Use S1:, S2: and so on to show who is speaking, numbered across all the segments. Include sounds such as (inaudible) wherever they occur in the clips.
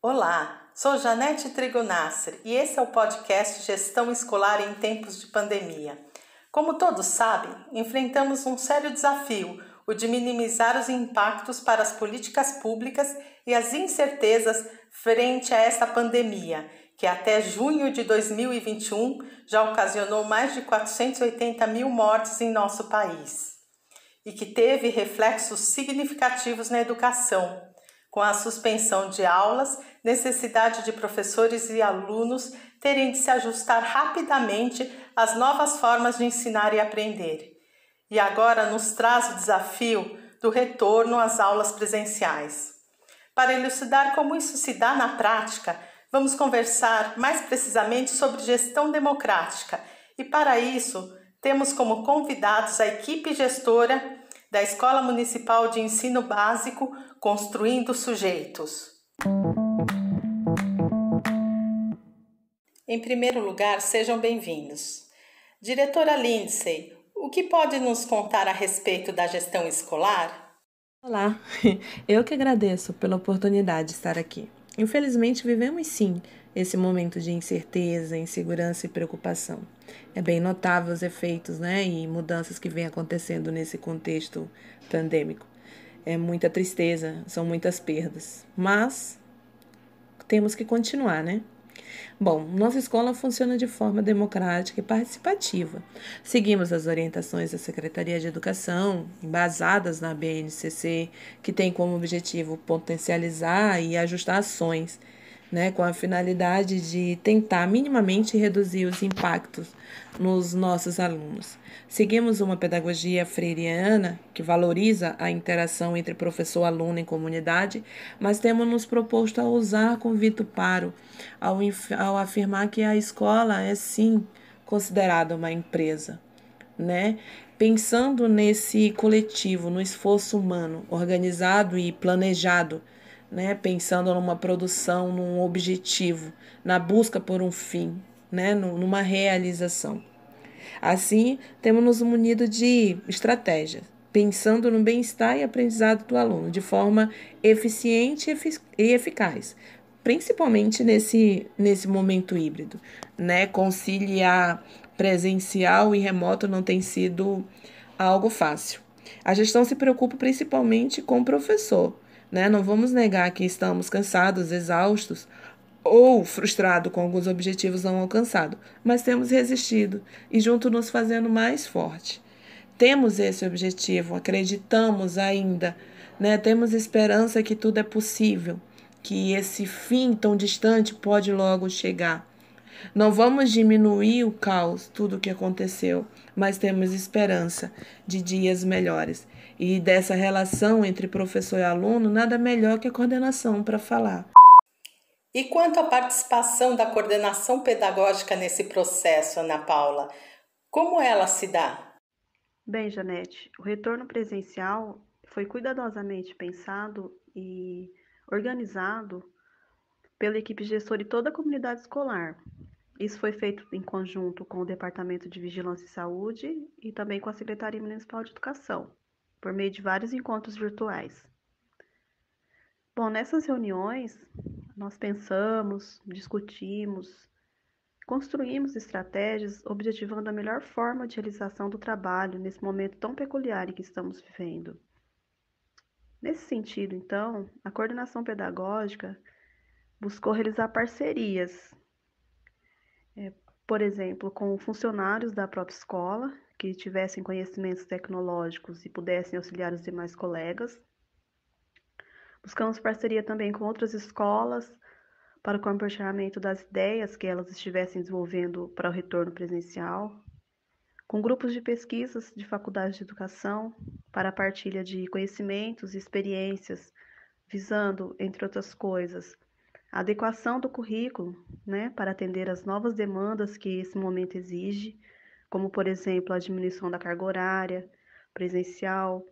S1: Olá, sou Janete Trigonasser e esse é o podcast Gestão Escolar em Tempos de Pandemia. Como todos sabem, enfrentamos um sério desafio, o de minimizar os impactos para as políticas públicas e as incertezas frente a essa pandemia que até junho de 2021 já ocasionou mais de 480 mil mortes em nosso país e que teve reflexos significativos na educação, com a suspensão de aulas, necessidade de professores e alunos terem de se ajustar rapidamente às novas formas de ensinar e aprender. E agora nos traz o desafio do retorno às aulas presenciais. Para elucidar como isso se dá na prática, Vamos conversar mais precisamente sobre gestão democrática e, para isso, temos como convidados a equipe gestora da Escola Municipal de Ensino Básico Construindo Sujeitos. Em primeiro lugar, sejam bem-vindos. Diretora Lindsay, o que pode nos contar a respeito da gestão escolar?
S2: Olá, (laughs) eu que agradeço pela oportunidade de estar aqui. Infelizmente, vivemos sim esse momento de incerteza, insegurança e preocupação. É bem notável os efeitos né, e mudanças que vêm acontecendo nesse contexto pandêmico. É muita tristeza, são muitas perdas, mas temos que continuar, né? Bom, nossa escola funciona de forma democrática e participativa. Seguimos as orientações da Secretaria de Educação, embasadas na BNCC, que tem como objetivo potencializar e ajustar ações né, com a finalidade de tentar minimamente reduzir os impactos nos nossos alunos. Seguimos uma pedagogia freiriana que valoriza a interação entre professor, aluno e comunidade, mas temos nos proposto a usar com Paro ao, ao afirmar que a escola é sim considerada uma empresa. Né? Pensando nesse coletivo, no esforço humano organizado e planejado né? Pensando numa produção, num objetivo, na busca por um fim, né? Numa realização. Assim, temos nos munido de estratégias, pensando no bem-estar e aprendizado do aluno de forma eficiente e eficaz, principalmente nesse, nesse momento híbrido, né? Conciliar presencial e remoto não tem sido algo fácil. A gestão se preocupa principalmente com o professor, né? Não vamos negar que estamos cansados, exaustos ou frustrados com alguns objetivos não alcançados, mas temos resistido e junto nos fazendo mais forte. Temos esse objetivo, acreditamos ainda, né? temos esperança que tudo é possível, que esse fim tão distante pode logo chegar. Não vamos diminuir o caos, tudo o que aconteceu, mas temos esperança de dias melhores. E dessa relação entre professor e aluno, nada melhor que a coordenação para falar.
S1: E quanto à participação da coordenação pedagógica nesse processo, Ana Paula, como ela se dá?
S3: Bem, Janete, o retorno presencial foi cuidadosamente pensado e organizado pela equipe gestora e toda a comunidade escolar, isso foi feito em conjunto com o Departamento de Vigilância e Saúde e também com a Secretaria Municipal de Educação, por meio de vários encontros virtuais. Bom, nessas reuniões, nós pensamos, discutimos, construímos estratégias objetivando a melhor forma de realização do trabalho nesse momento tão peculiar em que estamos vivendo. Nesse sentido, então, a coordenação pedagógica buscou realizar parcerias é, por exemplo, com funcionários da própria escola que tivessem conhecimentos tecnológicos e pudessem auxiliar os demais colegas. Buscamos parceria também com outras escolas para o compartilhamento das ideias que elas estivessem desenvolvendo para o retorno presencial, com grupos de pesquisas de faculdades de educação para a partilha de conhecimentos e experiências, visando, entre outras coisas, a adequação do currículo né, para atender às novas demandas que esse momento exige, como, por exemplo, a diminuição da carga horária presencial,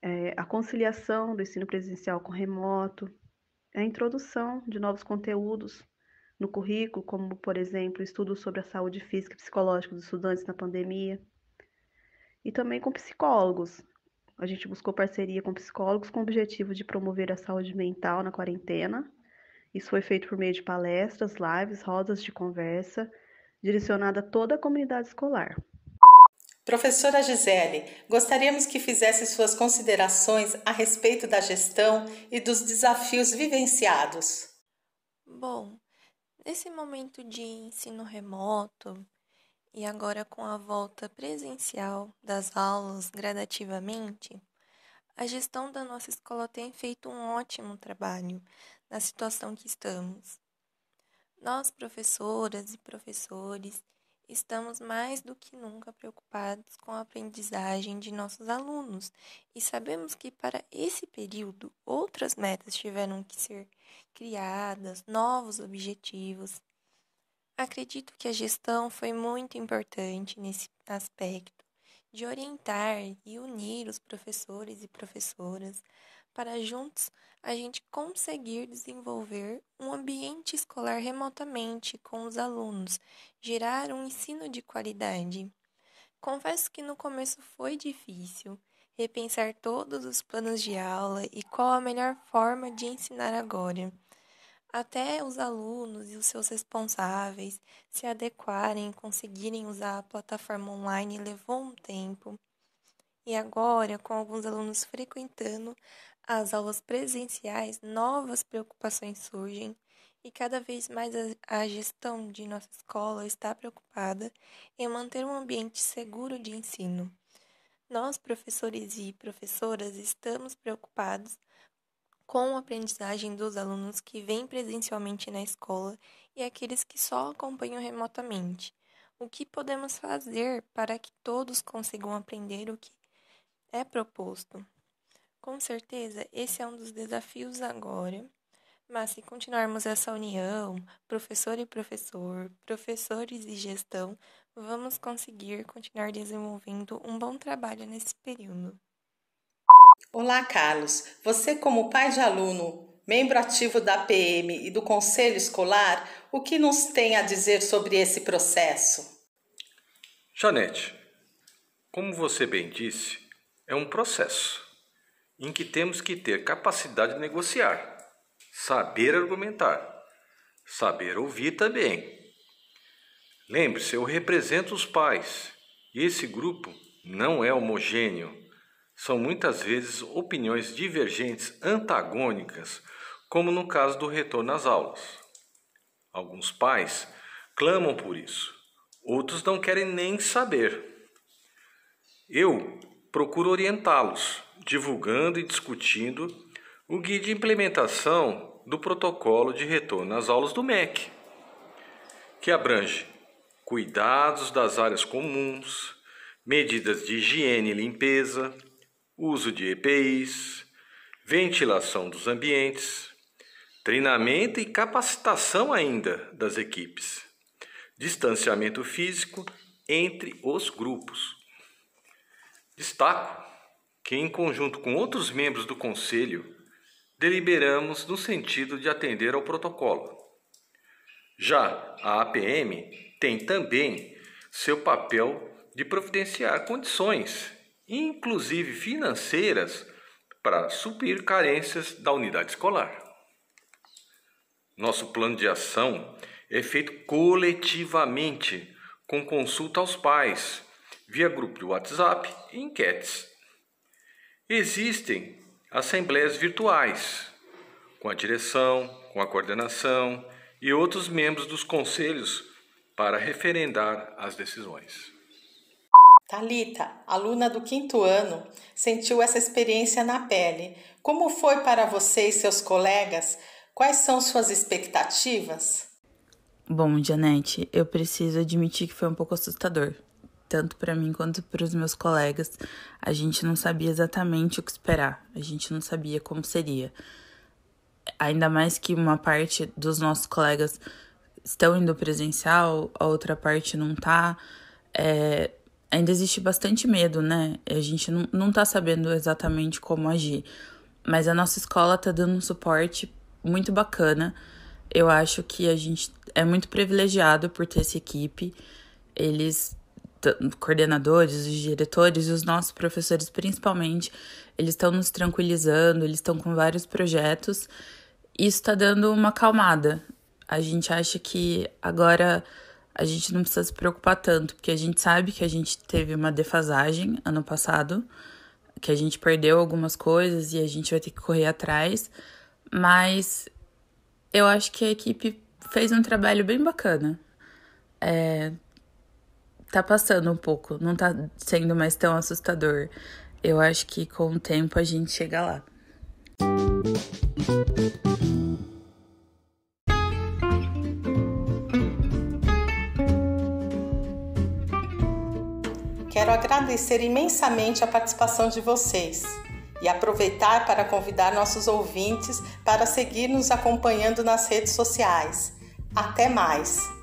S3: é, a conciliação do ensino presencial com remoto, a introdução de novos conteúdos no currículo, como, por exemplo, estudos sobre a saúde física e psicológica dos estudantes na pandemia, e também com psicólogos. A gente buscou parceria com psicólogos com o objetivo de promover a saúde mental na quarentena isso foi feito por meio de palestras, lives, rodas de conversa, direcionada a toda a comunidade escolar.
S1: Professora Gisele, gostaríamos que fizesse suas considerações a respeito da gestão e dos desafios vivenciados.
S4: Bom, nesse momento de ensino remoto e agora com a volta presencial das aulas gradativamente, a gestão da nossa escola tem feito um ótimo trabalho, na situação que estamos. Nós, professoras e professores, estamos mais do que nunca preocupados com a aprendizagem de nossos alunos e sabemos que para esse período outras metas tiveram que ser criadas, novos objetivos. Acredito que a gestão foi muito importante nesse aspecto de orientar e unir os professores e professoras para juntos a gente conseguir desenvolver um ambiente escolar remotamente com os alunos, gerar um ensino de qualidade. Confesso que no começo foi difícil repensar todos os planos de aula e qual a melhor forma de ensinar agora. Até os alunos e os seus responsáveis se adequarem e conseguirem usar a plataforma online levou um tempo. E agora, com alguns alunos frequentando as aulas presenciais, novas preocupações surgem e cada vez mais a gestão de nossa escola está preocupada em manter um ambiente seguro de ensino. Nós, professores e professoras, estamos preocupados com a aprendizagem dos alunos que vêm presencialmente na escola e aqueles que só acompanham remotamente. O que podemos fazer para que todos consigam aprender o que é proposto. Com certeza, esse é um dos desafios agora, mas se continuarmos essa união, professor e professor, professores e gestão, vamos conseguir continuar desenvolvendo um bom trabalho nesse período.
S1: Olá, Carlos. Você, como pai de aluno, membro ativo da PM e do Conselho Escolar, o que nos tem a dizer sobre esse processo?
S5: Janete, como você bem disse, é um processo em que temos que ter capacidade de negociar, saber argumentar, saber ouvir também. Lembre-se, eu represento os pais e esse grupo não é homogêneo. São muitas vezes opiniões divergentes, antagônicas, como no caso do retorno às aulas. Alguns pais clamam por isso, outros não querem nem saber. Eu procuro orientá-los, divulgando e discutindo o guia de implementação do protocolo de retorno às aulas do MEC, que abrange cuidados das áreas comuns, medidas de higiene e limpeza, uso de EPIs, ventilação dos ambientes, treinamento e capacitação ainda das equipes, distanciamento físico entre os grupos. Destaco que, em conjunto com outros membros do Conselho, deliberamos no sentido de atender ao protocolo. Já a APM tem também seu papel de providenciar condições, inclusive financeiras, para suprir carências da unidade escolar. Nosso plano de ação é feito coletivamente, com consulta aos pais via grupo de WhatsApp e enquetes. Existem assembleias virtuais, com a direção, com a coordenação e outros membros dos conselhos para referendar as decisões.
S1: Talita, aluna do quinto ano, sentiu essa experiência na pele. Como foi para você e seus colegas? Quais são suas expectativas?
S6: Bom, Janete, eu preciso admitir que foi um pouco assustador tanto para mim quanto para os meus colegas, a gente não sabia exatamente o que esperar, a gente não sabia como seria. Ainda mais que uma parte dos nossos colegas estão indo presencial, a outra parte não tá. É, ainda existe bastante medo, né? A gente não, não tá sabendo exatamente como agir. Mas a nossa escola tá dando um suporte muito bacana. Eu acho que a gente é muito privilegiado por ter essa equipe. Eles coordenadores, os diretores, os nossos professores principalmente, eles estão nos tranquilizando, eles estão com vários projetos. Isso está dando uma calmada. A gente acha que agora a gente não precisa se preocupar tanto, porque a gente sabe que a gente teve uma defasagem ano passado, que a gente perdeu algumas coisas e a gente vai ter que correr atrás, mas eu acho que a equipe fez um trabalho bem bacana. É, tá passando um pouco, não tá sendo mais tão assustador. Eu acho que com o tempo a gente chega lá.
S1: Quero agradecer imensamente a participação de vocês e aproveitar para convidar nossos ouvintes para seguir nos acompanhando nas redes sociais. Até mais!